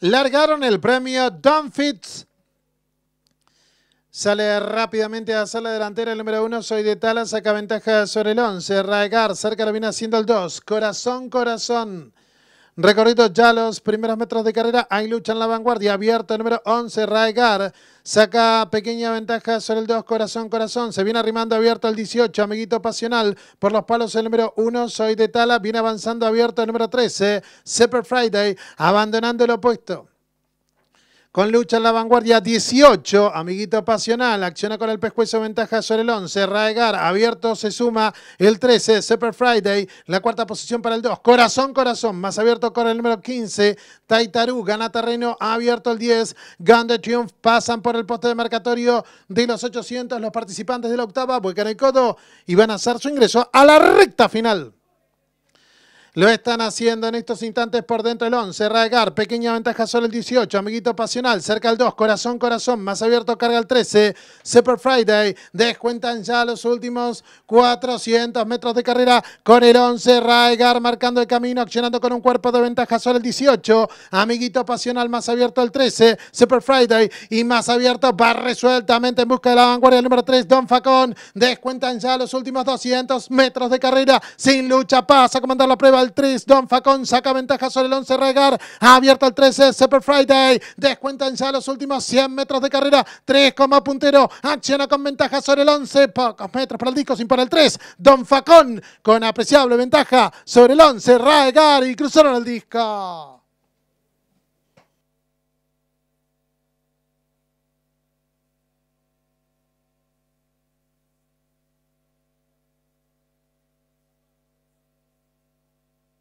largaron el premio Dunfit. Sale rápidamente a sala delantera el número uno. Soy de Tala, saca ventaja sobre el 11. Ragar, cerca lo viene haciendo el dos. Corazón, corazón. Recorrido ya los primeros metros de carrera, hay lucha en la vanguardia, abierto el número 11, Raegar, saca pequeña ventaja sobre el 2, Corazón, Corazón, se viene arrimando abierto el 18, Amiguito Pasional, por los palos el número 1, Soy de Tala, viene avanzando abierto el número 13, Super Friday, abandonando el opuesto. Con lucha en la vanguardia 18, Amiguito Pasional acciona con el pescuezo ventaja sobre el 11, Raegar abierto se suma el 13, Super Friday, la cuarta posición para el 2, Corazón Corazón, más abierto con el número 15, Taitaru gana terreno, abierto el 10, Gun de Triumph pasan por el poste de marcatorio de los 800, los participantes de la octava vuelcan el codo y van a hacer su ingreso a la recta final. Lo están haciendo en estos instantes por dentro el 11. Raegar, pequeña ventaja solo el 18. Amiguito Pasional, cerca el 2. Corazón, corazón, más abierto carga el 13. Super Friday, descuentan ya los últimos 400 metros de carrera con el 11. Raegar, marcando el camino, accionando con un cuerpo de ventaja solo el 18. Amiguito Pasional, más abierto el 13. Super Friday y más abierto va resueltamente en busca de la vanguardia el número 3. Don Facón, descuentan ya los últimos 200 metros de carrera. Sin lucha, pasa a comandar la prueba el 3. Don Facón saca ventaja sobre el 11. Regar. abierto el 13. Super Friday. Descuentan ya los últimos 100 metros de carrera. 3 puntero. Acciona con ventaja sobre el 11. Pocos metros para el disco, sin para el 3. Don Facón con apreciable ventaja sobre el 11. Regar y cruzaron el disco.